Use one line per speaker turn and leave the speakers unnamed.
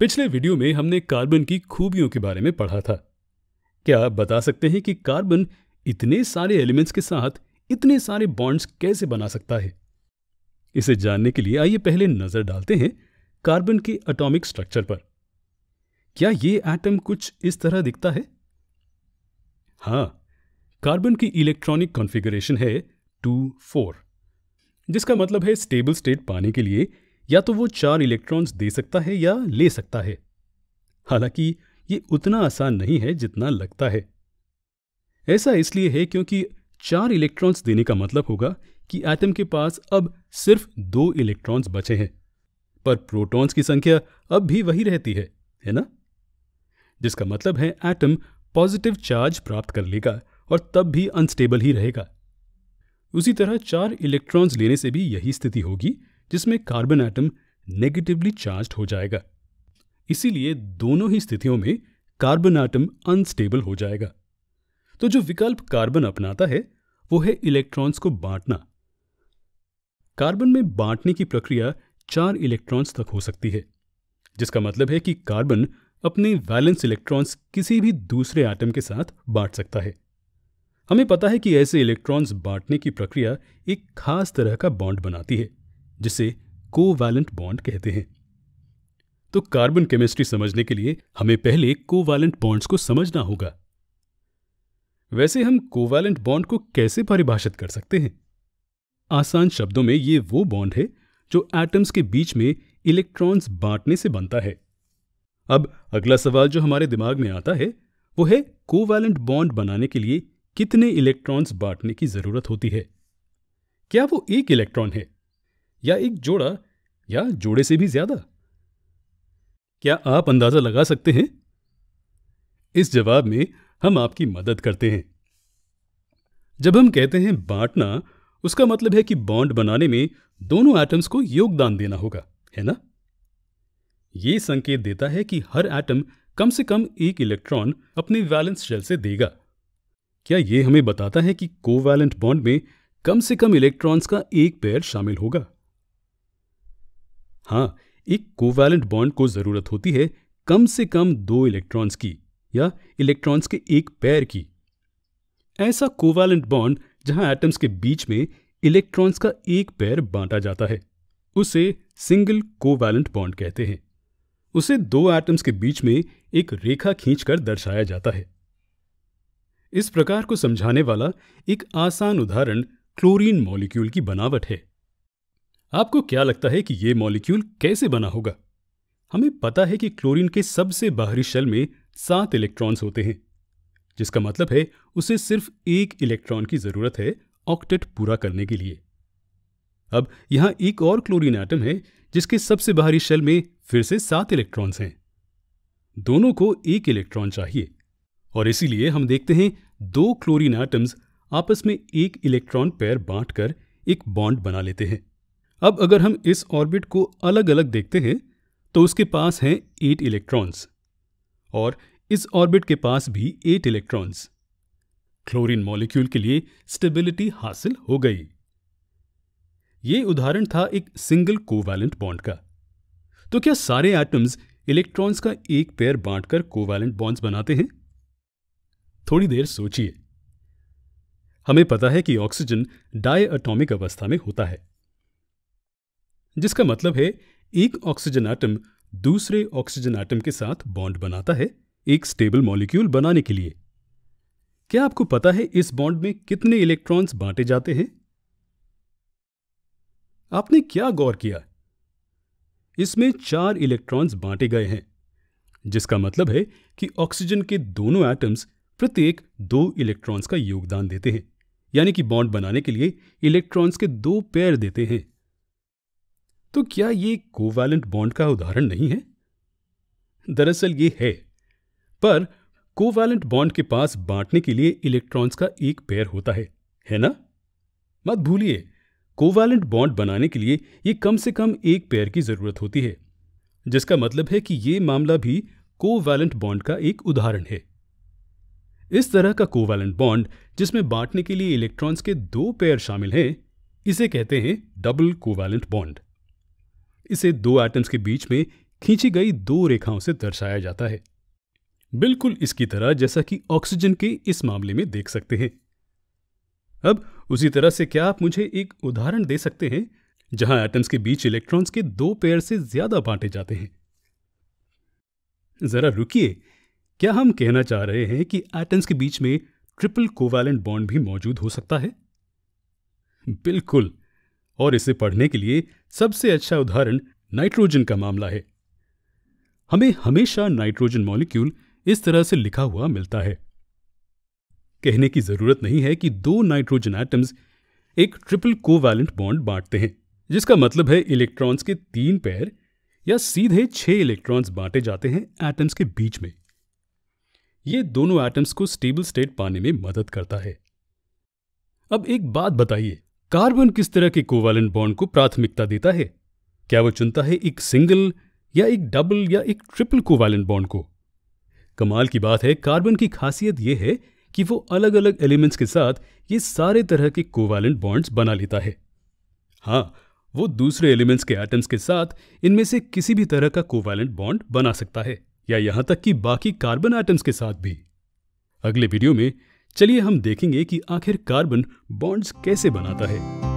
पिछले वीडियो में हमने कार्बन की खूबियों के बारे में पढ़ा था क्या आप बता सकते हैं कि कार्बन इतने सारे एलिमेंट्स के साथ इतने सारे बॉन्ड्स कैसे बना सकता है इसे जानने के लिए आइए पहले नजर डालते हैं कार्बन के एटॉमिक स्ट्रक्चर पर क्या ये एटम कुछ इस तरह दिखता है हाँ कार्बन की इलेक्ट्रॉनिक कॉन्फ़िगरेशन है टू फोर जिसका मतलब है स्टेबल स्टेट पाने के लिए या तो वो चार इलेक्ट्रॉन्स दे सकता है या ले सकता है हालांकि ये उतना आसान नहीं है जितना लगता है ऐसा इसलिए है क्योंकि चार इलेक्ट्रॉन्स देने का मतलब होगा कि एटम के पास अब सिर्फ दो इलेक्ट्रॉन्स बचे हैं पर प्रोटॉन्स की संख्या अब भी वही रहती है है ना जिसका मतलब है एटम पॉजिटिव चार्ज प्राप्त कर लेगा और तब भी अनस्टेबल ही रहेगा उसी तरह चार इलेक्ट्रॉन्स लेने से भी यही स्थिति होगी जिसमें कार्बन एटम नेगेटिवली चार्ज हो जाएगा इसीलिए दोनों ही स्थितियों में कार्बन एटम अनस्टेबल हो जाएगा तो जो विकल्प कार्बन अपनाता है वो है इलेक्ट्रॉन्स को बांटना कार्बन में बांटने की प्रक्रिया चार इलेक्ट्रॉन्स तक हो सकती है जिसका मतलब है कि कार्बन अपने वैलेंस इलेक्ट्रॉन्स किसी भी दूसरे एटम के साथ बांट सकता है हमें पता है कि ऐसे इलेक्ट्रॉन्स बांटने की प्रक्रिया एक खास तरह का बॉन्ड बनाती है जिसे कोवैलेंट बॉन्ड कहते हैं तो कार्बन केमिस्ट्री समझने के लिए हमें पहले कोवैलेंट बॉन्ड्स को समझना होगा वैसे हम कोवैलेंट बॉन्ड को कैसे परिभाषित कर सकते हैं आसान शब्दों में यह वो बॉन्ड है जो एटम्स के बीच में इलेक्ट्रॉन्स बांटने से बनता है अब अगला सवाल जो हमारे दिमाग में आता है वो है कोवैलेंट बॉन्ड बनाने के लिए कितने इलेक्ट्रॉन्स बांटने की जरूरत होती है क्या वो एक इलेक्ट्रॉन है या एक जोड़ा या जोड़े से भी ज्यादा क्या आप अंदाजा लगा सकते हैं इस जवाब में हम आपकी मदद करते हैं जब हम कहते हैं बांटना उसका मतलब है कि बॉन्ड बनाने में दोनों एटम्स को योगदान देना होगा है ना ये संकेत देता है कि हर एटम कम से कम एक इलेक्ट्रॉन अपने वैलेंस शेल से देगा क्या यह हमें बताता है कि कोवैलेंट बॉन्ड में कम से कम इलेक्ट्रॉन्स का एक पेयर शामिल होगा हाँ एक कोवैलेंट बॉन्ड को जरूरत होती है कम से कम दो इलेक्ट्रॉन्स की या इलेक्ट्रॉन्स के एक पैर की ऐसा कोवैलेंट बॉन्ड जहां एटम्स के बीच में इलेक्ट्रॉन्स का एक पैर बांटा जाता है उसे सिंगल कोवैलेंट बॉन्ड कहते हैं उसे दो एटम्स के बीच में एक रेखा खींचकर दर्शाया जाता है इस प्रकार को समझाने वाला एक आसान उदाहरण क्लोरीन मॉलिक्यूल की बनावट है आपको क्या लगता है कि ये मॉलिक्यूल कैसे बना होगा हमें पता है कि क्लोरीन के सबसे बाहरी शेल में सात इलेक्ट्रॉन्स होते हैं जिसका मतलब है उसे सिर्फ एक इलेक्ट्रॉन की जरूरत है ऑक्टेट पूरा करने के लिए अब यहां एक और क्लोरीन एटम है जिसके सबसे बाहरी शेल में फिर से सात इलेक्ट्रॉन्स हैं दोनों को एक इलेक्ट्रॉन चाहिए और इसीलिए हम देखते हैं दो क्लोरीन एटम्स आपस में एक इलेक्ट्रॉन पैर बांटकर एक बॉन्ड बना लेते हैं अब अगर हम इस ऑर्बिट को अलग अलग देखते हैं तो उसके पास हैं एट इलेक्ट्रॉन्स और इस ऑर्बिट के पास भी एट इलेक्ट्रॉन्स क्लोरीन मॉलिक्यूल के लिए स्टेबिलिटी हासिल हो गई ये उदाहरण था एक सिंगल कोवैलेंट बॉन्ड का तो क्या सारे एटम्स इलेक्ट्रॉन्स का एक पेयर बांटकर कोवैलेंट बॉन्ड्स बनाते हैं थोड़ी देर सोचिए हमें पता है कि ऑक्सीजन अटोमिक अवस्था में होता है जिसका मतलब है एक ऑक्सीजन एटम दूसरे ऑक्सीजन आटम के साथ बॉन्ड बनाता है एक स्टेबल मॉलिक्यूल बनाने के लिए क्या आपको पता है इस बॉन्ड में कितने इलेक्ट्रॉन्स बांटे जाते हैं आपने क्या गौर किया इसमें चार इलेक्ट्रॉन्स बांटे गए हैं जिसका मतलब है कि ऑक्सीजन के दोनों एटम्स प्रत्येक दो इलेक्ट्रॉन्स का योगदान देते हैं यानी कि बॉन्ड बनाने के लिए इलेक्ट्रॉन्स के दो पैर देते हैं तो क्या ये कोवैलेंट बॉन्ड का उदाहरण नहीं है दरअसल ये है पर कोवैलेंट बॉन्ड के पास बांटने के लिए इलेक्ट्रॉन्स का एक पेयर होता है है ना मत भूलिए कोवैलेंट बॉन्ड बनाने के लिए ये कम से कम एक पेयर की जरूरत होती है जिसका मतलब है कि ये मामला भी कोवैलेंट बॉन्ड का एक उदाहरण है इस तरह का कोवैलेंट बॉन्ड जिसमें बांटने के लिए इलेक्ट्रॉन्स के दो पेयर शामिल हैं इसे कहते हैं डबल कोवैलेंट बॉन्ड इसे दो एटम्स के बीच में खींची गई दो रेखाओं से दर्शाया जाता है बिल्कुल इसकी तरह जैसा कि ऑक्सीजन के इस मामले में देख सकते हैं अब उसी तरह से क्या आप मुझे एक उदाहरण दे सकते हैं जहां एटम्स के बीच इलेक्ट्रॉन्स के दो पेयर से ज्यादा बांटे जाते हैं जरा रुकिए क्या हम कहना चाह रहे हैं कि एटम्स के बीच में ट्रिपल कोवैलेंट बॉन्ड भी मौजूद हो सकता है बिल्कुल और इसे पढ़ने के लिए सबसे अच्छा उदाहरण नाइट्रोजन का मामला है हमें हमेशा नाइट्रोजन मॉलिक्यूल इस तरह से लिखा हुआ मिलता है कहने की जरूरत नहीं है कि दो नाइट्रोजन एटम्स एक ट्रिपल कोवैलेंट बॉन्ड बांटते हैं जिसका मतलब है इलेक्ट्रॉन्स के तीन पैर या सीधे छह इलेक्ट्रॉन्स बांटे जाते हैं एटम्स के बीच में ये दोनों एटम्स को स्टेबल स्टेट पाने में मदद करता है अब एक बात बताइए कार्बन किस तरह के कोवालेंट बॉन्ड को प्राथमिकता देता है क्या वो चुनता है एक सिंगल या एक डबल या एक ट्रिपल कोवालेंट बॉन्ड को कमाल की बात है कार्बन की खासियत यह है कि वो अलग अलग एलिमेंट्स के साथ ये सारे तरह के कोवालेंट बॉन्ड्स बना लेता है हाँ वो दूसरे एलिमेंट्स के एटम्स के साथ इनमें से किसी भी तरह का कोवालेंट बॉन्ड बना सकता है या यहां तक कि बाकी कार्बन एटम्स के साथ भी अगले वीडियो में चलिए हम देखेंगे कि आखिर कार्बन बॉन्ड्स कैसे बनाता है